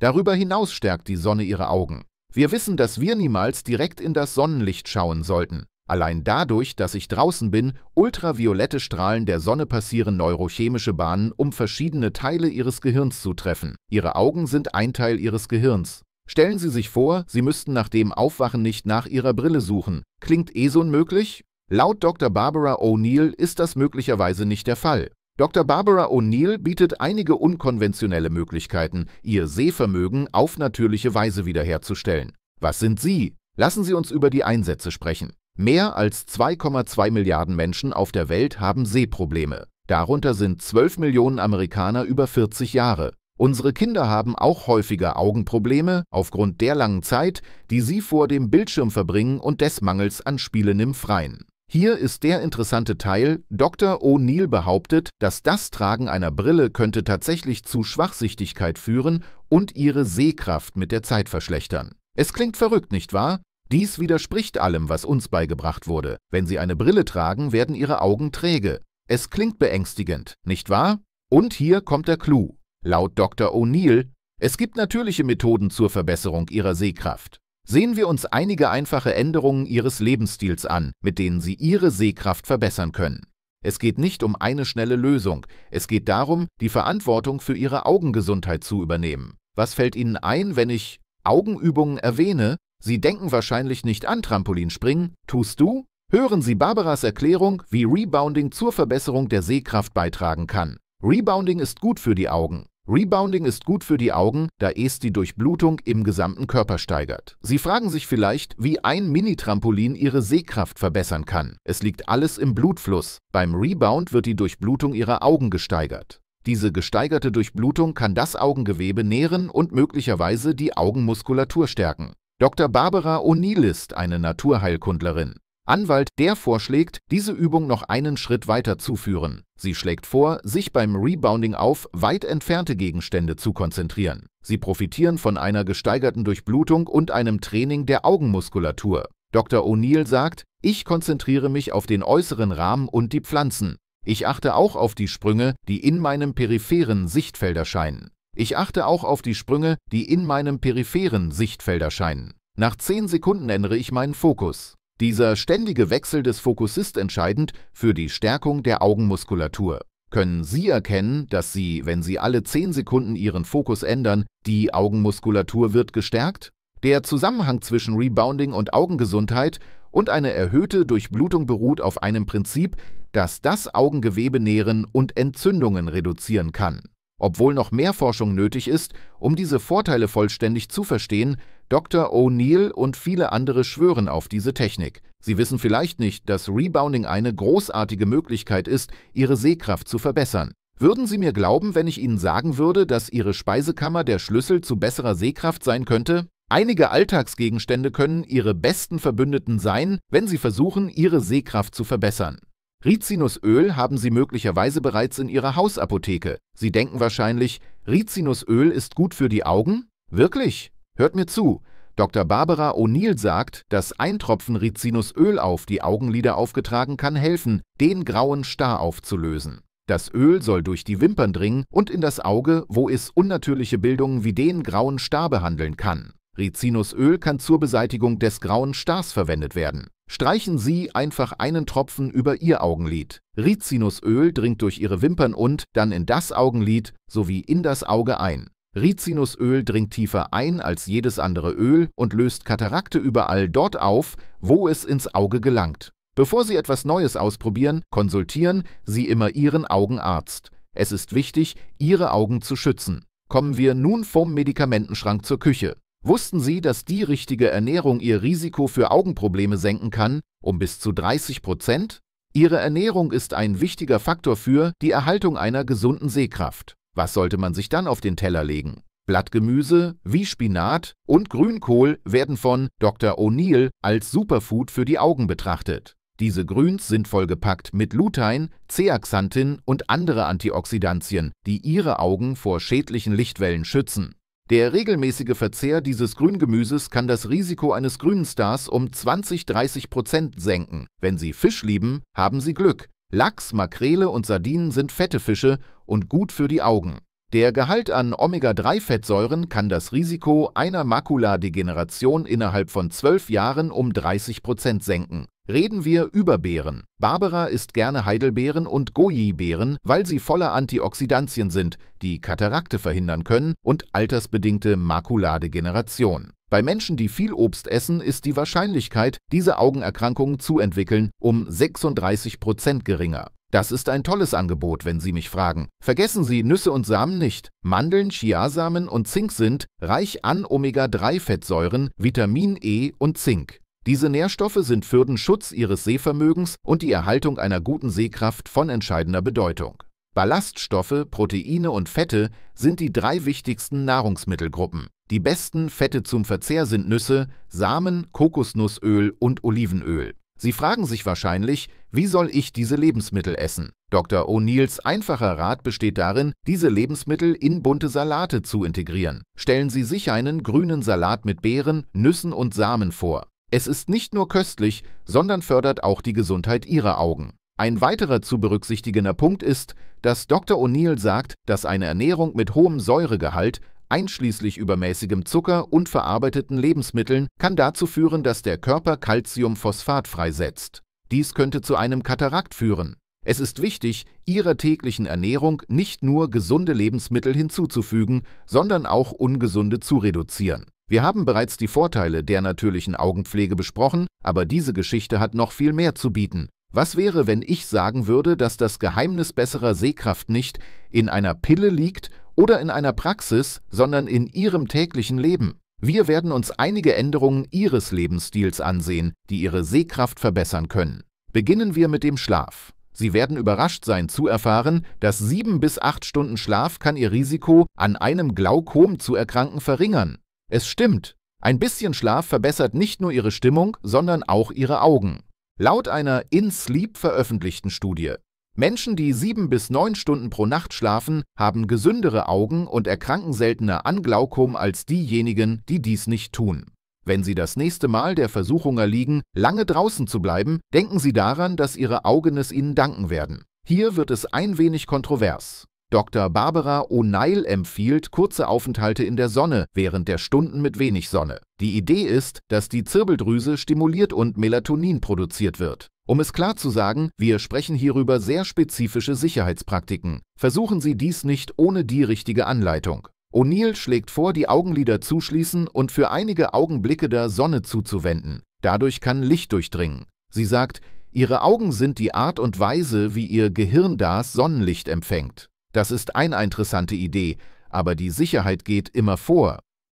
Darüber hinaus stärkt die Sonne ihre Augen. Wir wissen, dass wir niemals direkt in das Sonnenlicht schauen sollten. Allein dadurch, dass ich draußen bin, ultraviolette Strahlen der Sonne passieren neurochemische Bahnen, um verschiedene Teile Ihres Gehirns zu treffen. Ihre Augen sind ein Teil Ihres Gehirns. Stellen Sie sich vor, Sie müssten nach dem Aufwachen nicht nach Ihrer Brille suchen. Klingt eh so unmöglich? Laut Dr. Barbara O'Neill ist das möglicherweise nicht der Fall. Dr. Barbara O'Neill bietet einige unkonventionelle Möglichkeiten, Ihr Sehvermögen auf natürliche Weise wiederherzustellen. Was sind Sie? Lassen Sie uns über die Einsätze sprechen. Mehr als 2,2 Milliarden Menschen auf der Welt haben Sehprobleme. Darunter sind 12 Millionen Amerikaner über 40 Jahre. Unsere Kinder haben auch häufiger Augenprobleme aufgrund der langen Zeit, die sie vor dem Bildschirm verbringen und des Mangels an Spielen im Freien. Hier ist der interessante Teil, Dr. O'Neill behauptet, dass das Tragen einer Brille könnte tatsächlich zu Schwachsichtigkeit führen und ihre Sehkraft mit der Zeit verschlechtern. Es klingt verrückt, nicht wahr? Dies widerspricht allem, was uns beigebracht wurde. Wenn Sie eine Brille tragen, werden Ihre Augen träge. Es klingt beängstigend, nicht wahr? Und hier kommt der Clou. Laut Dr. O'Neill, es gibt natürliche Methoden zur Verbesserung Ihrer Sehkraft sehen wir uns einige einfache Änderungen Ihres Lebensstils an, mit denen Sie Ihre Sehkraft verbessern können. Es geht nicht um eine schnelle Lösung, es geht darum, die Verantwortung für Ihre Augengesundheit zu übernehmen. Was fällt Ihnen ein, wenn ich Augenübungen erwähne? Sie denken wahrscheinlich nicht an Trampolinspringen, tust du? Hören Sie Barbaras Erklärung, wie Rebounding zur Verbesserung der Sehkraft beitragen kann. Rebounding ist gut für die Augen. Rebounding ist gut für die Augen, da es die Durchblutung im gesamten Körper steigert. Sie fragen sich vielleicht, wie ein Mini-Trampolin ihre Sehkraft verbessern kann. Es liegt alles im Blutfluss. Beim Rebound wird die Durchblutung ihrer Augen gesteigert. Diese gesteigerte Durchblutung kann das Augengewebe nähren und möglicherweise die Augenmuskulatur stärken. Dr. Barbara O'Neill ist eine Naturheilkundlerin. Anwalt, der vorschlägt, diese Übung noch einen Schritt weiter zu führen. Sie schlägt vor, sich beim Rebounding auf weit entfernte Gegenstände zu konzentrieren. Sie profitieren von einer gesteigerten Durchblutung und einem Training der Augenmuskulatur. Dr. O'Neill sagt, ich konzentriere mich auf den äußeren Rahmen und die Pflanzen. Ich achte auch auf die Sprünge, die in meinem peripheren Sichtfeld erscheinen. Ich achte auch auf die Sprünge, die in meinem peripheren Sichtfeld erscheinen. Nach 10 Sekunden ändere ich meinen Fokus. Dieser ständige Wechsel des Fokus ist entscheidend für die Stärkung der Augenmuskulatur. Können Sie erkennen, dass Sie, wenn Sie alle 10 Sekunden Ihren Fokus ändern, die Augenmuskulatur wird gestärkt? Der Zusammenhang zwischen Rebounding und Augengesundheit und eine erhöhte Durchblutung beruht auf einem Prinzip, das das Augengewebe nähren und Entzündungen reduzieren kann. Obwohl noch mehr Forschung nötig ist, um diese Vorteile vollständig zu verstehen, Dr. O'Neill und viele andere schwören auf diese Technik. Sie wissen vielleicht nicht, dass Rebounding eine großartige Möglichkeit ist, Ihre Sehkraft zu verbessern. Würden Sie mir glauben, wenn ich Ihnen sagen würde, dass Ihre Speisekammer der Schlüssel zu besserer Sehkraft sein könnte? Einige Alltagsgegenstände können Ihre besten Verbündeten sein, wenn Sie versuchen, Ihre Sehkraft zu verbessern. Rizinusöl haben Sie möglicherweise bereits in Ihrer Hausapotheke. Sie denken wahrscheinlich, Rizinusöl ist gut für die Augen? Wirklich? Hört mir zu. Dr. Barbara O'Neill sagt, dass ein Tropfen Rizinusöl auf die Augenlider aufgetragen kann helfen, den grauen Star aufzulösen. Das Öl soll durch die Wimpern dringen und in das Auge, wo es unnatürliche Bildungen wie den grauen Star behandeln kann. Rizinusöl kann zur Beseitigung des grauen Stars verwendet werden. Streichen Sie einfach einen Tropfen über Ihr Augenlid. Rizinusöl dringt durch Ihre Wimpern und dann in das Augenlid sowie in das Auge ein. Rizinusöl dringt tiefer ein als jedes andere Öl und löst Katarakte überall dort auf, wo es ins Auge gelangt. Bevor Sie etwas Neues ausprobieren, konsultieren Sie immer Ihren Augenarzt. Es ist wichtig, Ihre Augen zu schützen. Kommen wir nun vom Medikamentenschrank zur Küche. Wussten Sie, dass die richtige Ernährung Ihr Risiko für Augenprobleme senken kann, um bis zu 30 Prozent? Ihre Ernährung ist ein wichtiger Faktor für die Erhaltung einer gesunden Sehkraft. Was sollte man sich dann auf den Teller legen? Blattgemüse wie Spinat und Grünkohl werden von Dr. O'Neill als Superfood für die Augen betrachtet. Diese Grüns sind vollgepackt mit Lutein, Zeaxanthin und andere Antioxidantien, die Ihre Augen vor schädlichen Lichtwellen schützen. Der regelmäßige Verzehr dieses Grüngemüses kann das Risiko eines Grünstars um 20-30 Prozent senken. Wenn Sie Fisch lieben, haben Sie Glück. Lachs, Makrele und Sardinen sind fette Fische und gut für die Augen. Der Gehalt an Omega-3-Fettsäuren kann das Risiko einer Makuladegeneration innerhalb von 12 Jahren um 30 Prozent senken. Reden wir über Beeren. Barbara isst gerne Heidelbeeren und Goji-Beeren, weil sie voller Antioxidantien sind, die Katarakte verhindern können und altersbedingte Makuladegeneration. Bei Menschen, die viel Obst essen, ist die Wahrscheinlichkeit, diese Augenerkrankungen zu entwickeln, um 36 Prozent geringer. Das ist ein tolles Angebot, wenn Sie mich fragen. Vergessen Sie Nüsse und Samen nicht. Mandeln, Chiasamen und Zink sind reich an Omega-3-Fettsäuren, Vitamin E und Zink. Diese Nährstoffe sind für den Schutz ihres Sehvermögens und die Erhaltung einer guten Sehkraft von entscheidender Bedeutung. Ballaststoffe, Proteine und Fette sind die drei wichtigsten Nahrungsmittelgruppen. Die besten Fette zum Verzehr sind Nüsse, Samen, Kokosnussöl und Olivenöl. Sie fragen sich wahrscheinlich, wie soll ich diese Lebensmittel essen? Dr. O'Neills einfacher Rat besteht darin, diese Lebensmittel in bunte Salate zu integrieren. Stellen Sie sich einen grünen Salat mit Beeren, Nüssen und Samen vor. Es ist nicht nur köstlich, sondern fördert auch die Gesundheit ihrer Augen. Ein weiterer zu berücksichtigender Punkt ist, dass Dr. O'Neill sagt, dass eine Ernährung mit hohem Säuregehalt einschließlich übermäßigem Zucker und verarbeiteten Lebensmitteln kann dazu führen, dass der Körper Calciumphosphat freisetzt. Dies könnte zu einem Katarakt führen. Es ist wichtig, ihrer täglichen Ernährung nicht nur gesunde Lebensmittel hinzuzufügen, sondern auch ungesunde zu reduzieren. Wir haben bereits die Vorteile der natürlichen Augenpflege besprochen, aber diese Geschichte hat noch viel mehr zu bieten. Was wäre, wenn ich sagen würde, dass das Geheimnis besserer Sehkraft nicht in einer Pille liegt oder in einer Praxis, sondern in Ihrem täglichen Leben? Wir werden uns einige Änderungen Ihres Lebensstils ansehen, die Ihre Sehkraft verbessern können. Beginnen wir mit dem Schlaf. Sie werden überrascht sein zu erfahren, dass sieben bis acht Stunden Schlaf kann Ihr Risiko, an einem Glaukom zu erkranken, verringern. Es stimmt, ein bisschen Schlaf verbessert nicht nur ihre Stimmung, sondern auch ihre Augen. Laut einer In Sleep veröffentlichten Studie. Menschen, die sieben bis neun Stunden pro Nacht schlafen, haben gesündere Augen und erkranken seltener an Glaukom als diejenigen, die dies nicht tun. Wenn Sie das nächste Mal der Versuchung erliegen, lange draußen zu bleiben, denken Sie daran, dass Ihre Augen es Ihnen danken werden. Hier wird es ein wenig kontrovers. Dr. Barbara O'Neill empfiehlt kurze Aufenthalte in der Sonne während der Stunden mit wenig Sonne. Die Idee ist, dass die Zirbeldrüse stimuliert und Melatonin produziert wird. Um es klar zu sagen, wir sprechen hierüber sehr spezifische Sicherheitspraktiken. Versuchen Sie dies nicht ohne die richtige Anleitung. O'Neill schlägt vor, die Augenlider zuschließen und für einige Augenblicke der Sonne zuzuwenden. Dadurch kann Licht durchdringen. Sie sagt, Ihre Augen sind die Art und Weise, wie Ihr Gehirn das Sonnenlicht empfängt. Das ist eine interessante Idee, aber die Sicherheit geht immer vor